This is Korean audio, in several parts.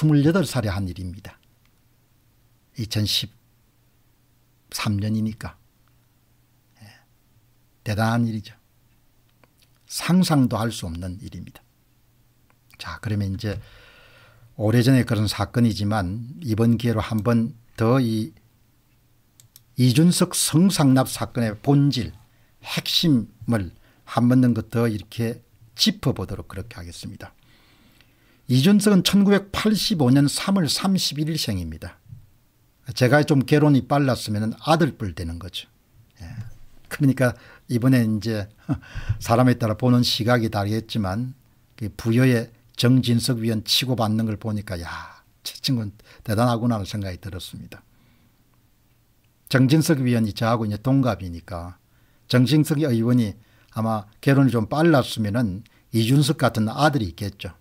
28살에 한 일입니다. 2013년이니까. 예, 대단한 일이죠. 상상도 할 수 없는 일입니다. 자, 그러면 이제 오래전에 그런 사건이지만 이번 기회로 한번 더 이 이준석 성상납 사건의 본질, 핵심을 한 번더 이렇게 짚어보도록 그렇게 하겠습니다. 이준석은 1985년 3월 31일 생입니다. 제가 좀 결혼이 빨랐으면 아들뻘 되는 거죠. 예. 그러니까 이번에 이제 사람에 따라 보는 시각이 다르겠지만 그 부여의 정진석 위원 치고받는 걸 보니까 야, 제 친구는 대단하구나 하는 생각이 들었습니다. 정진석 위원이 저하고 이제 동갑이니까 정진석 의원이 아마 결혼이 좀빨랐으면 이준석 같은 아들이 있겠죠.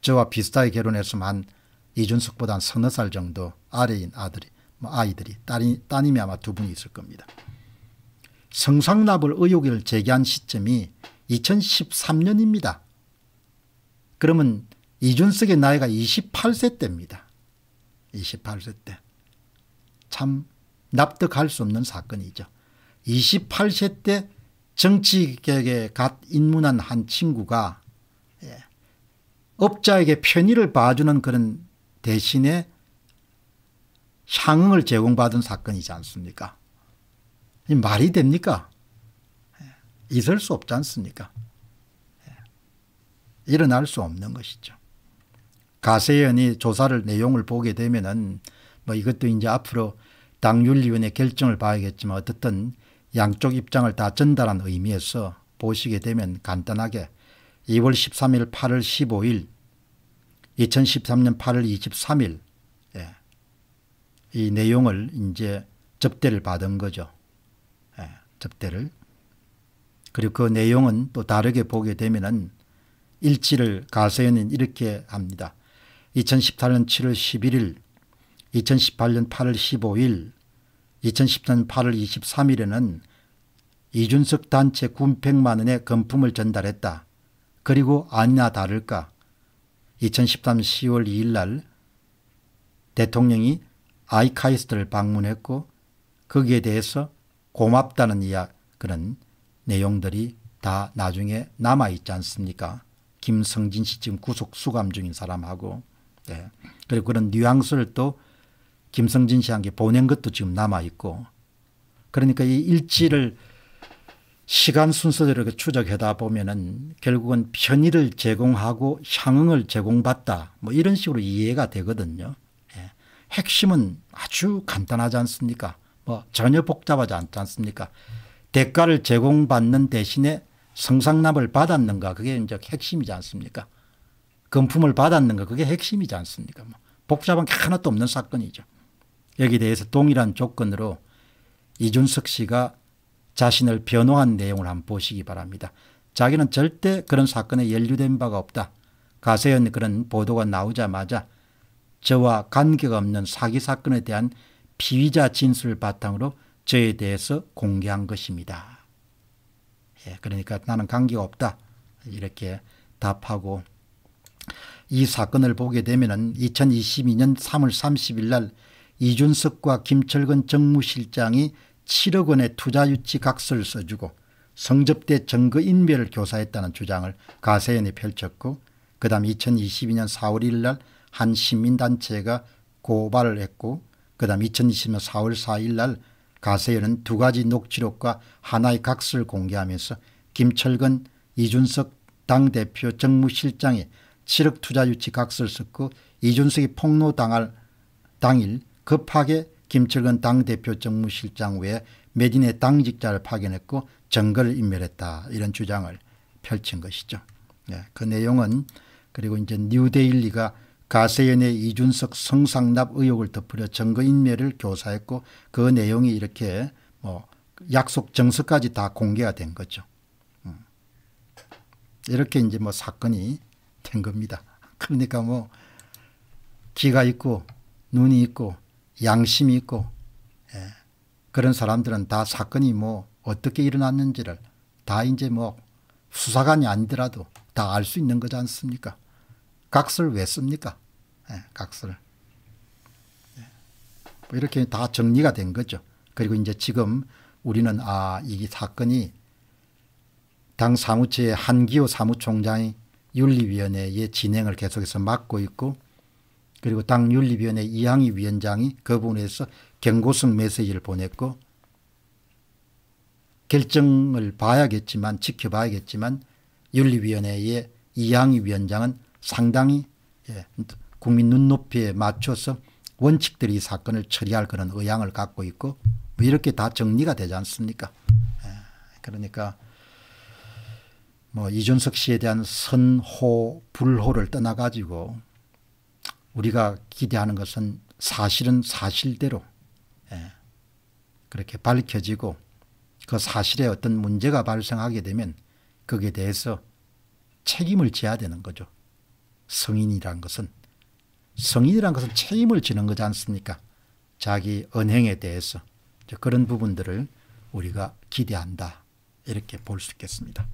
저와 비슷하게 결혼했으면 한 이준석보다 한 서너 살 정도 아래인 아들이 뭐 아이들이 딸이, 따님이 아마 두 분이 있을 겁니다. 성상납을 의혹을 제기한 시점이 2013년입니다. 그러면 이준석의 나이가 28세 때입니다. 28세 때. 참 납득할 수 없는 사건이죠. 28세 때 정치계에 갓 입문한 한 친구가 예, 업자에게 편의를 봐주는 그런 대신에 상응을 제공받은 사건이지 않습니까? 말이 됩니까? 예. 있을 수 없지 않습니까? 예. 일어날 수 없는 것이죠. 가세연이 조사를 내용을 보게 되면은 뭐 이것도 이제 앞으로 당윤리위원회 결정을 봐야겠지만 어쨌든 양쪽 입장을 다 전달한 의미에서 보시게 되면 간단하게 2월 13일 8월 15일 2013년 8월 23일 예. 이 내용을 이제 접대를 받은 거죠. 예. 접대를. 그리고 그 내용은 또 다르게 보게 되면은 일치를 가세연은 이렇게 합니다. 2014년 7월 11일, 2018년 8월 15일, 2010년 8월 23일에는 이준석 단체 900만 원의 금품을 전달했다. 그리고 아니나 다를까 2013 10월 2일 날 대통령이 아이카이스트를 방문했고 거기에 대해서 고맙다는 이야 그런 내용들이 다 나중에 남아있지 않습니까? 김성진 씨 지금 구속 수감 중인 사람하고 네. 그리고 그런 뉘앙스를 또 김성진 씨한테 보낸 것도 지금 남아있고 그러니까 이 일치를 시간 순서대로 추적하다 보면은 결국은 편의를 제공하고 향응을 제공받다 뭐 이런 식으로 이해가 되거든요. 예. 핵심은 아주 간단하지 않습니까? 뭐 전혀 복잡하지 않지 않습니까? 대가를 제공받는 대신에 성상납을 받았는가 그게 이제 핵심이지 않습니까? 금품을 받았는가 그게 핵심이지 않습니까? 뭐 복잡한 게 하나도 없는 사건이죠. 여기 대해서 동일한 조건으로 이준석 씨가 자신을 변호한 내용을 한번 보시기 바랍니다. 자기는 절대 그런 사건에 연루된 바가 없다. 가세현 그런 보도가 나오자마자 저와 관계가 없는 사기 사건에 대한 피의자 진술을 바탕으로 저에 대해서 공개한 것입니다. 예, 그러니까 나는 관계가 없다. 이렇게 답하고 이 사건을 보게 되면 2022년 3월 30일 날 이준석과 김철근 정무실장이 7억 원의 투자 유치 각서를 써주고 성접대 증거 인멸을 교사했다는 주장을 가세연이 펼쳤고 그 다음 2022년 4월 1일 날 한 시민단체가 고발을 했고 그 다음 2020년 4월 4일 날 가세연은 두 가지 녹취록과 하나의 각서를 공개하면서 김철근, 이준석 당대표 정무실장이 7억 투자 유치 각서를 썼고 이준석이 폭로당할 당일 급하게 김철근 당대표 정무실장 외에 매진의 당직자를 파견했고 정거를 인멸했다 이런 주장을 펼친 것이죠. 예, 그 내용은 그리고 이제 뉴데일리가 가세연의 이준석 성상납 의혹을 덮으려 정거인멸을 교사했고 그 내용이 이렇게 뭐 약속 정서까지 다 공개가 된 거죠. 음. 이렇게 이제 뭐 사건이 된 겁니다. 그러니까 뭐 기가 있고 눈이 있고 양심이 있고 예. 그런 사람들은 다 사건이 뭐 어떻게 일어났는지를 다 이제 뭐 수사관이 아니더라도 다 알 수 있는 거지 않습니까? 각서를 왜 씁니까? 예, 각서를. 예. 뭐 이렇게 다 정리가 된 거죠. 그리고 이제 지금 우리는 아, 이 사건이 당 사무처의 한기호 사무총장이 윤리위원회의 진행을 계속해서 맡고 있고 그리고 당 윤리위원회 이항희 위원장이 그 부분에서 경고성 메시지를 보냈고 결정을 봐야겠지만 지켜봐야겠지만 윤리위원회의 이항희 위원장은 상당히 예, 국민 눈높이에 맞춰서 원칙들이 사건을 처리할 그런 의향을 갖고 있고 뭐 이렇게 다 정리가 되지 않습니까? 예, 그러니까 뭐 이준석 씨에 대한 선호 불호를 떠나가지고 우리가 기대하는 것은 사실은 사실대로 예, 그렇게 밝혀지고 그 사실에 어떤 문제가 발생하게 되면 거기에 대해서 책임을 져야 되는 거죠. 성인이란 것은 성인이란 것은 책임을 지는 거지 않습니까? 자기 언행에 대해서 그런 부분들을 우리가 기대한다 이렇게 볼 수 있겠습니다.